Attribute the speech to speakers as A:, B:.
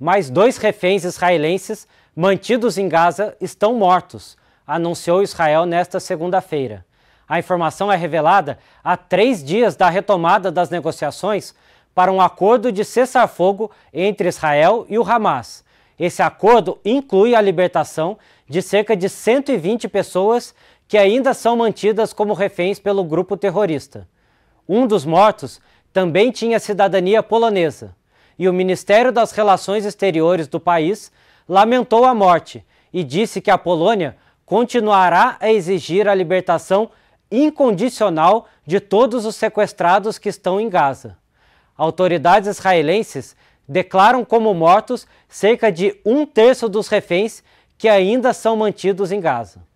A: Mais dois reféns israelenses mantidos em Gaza estão mortos, anunciou Israel nesta segunda-feira. A informação é revelada há três dias da retomada das negociações para um acordo de cessar-fogo entre Israel e o Hamas. Esse acordo inclui a libertação de cerca de 120 pessoas que ainda são mantidas como reféns pelo grupo terrorista. Um dos mortos também tinha cidadania polonesa e o Ministério das Relações Exteriores do país lamentou a morte e disse que a Polônia continuará a exigir a libertação incondicional de todos os sequestrados que estão em Gaza. Autoridades israelenses declaram como mortos cerca de um terço dos reféns que ainda são mantidos em Gaza.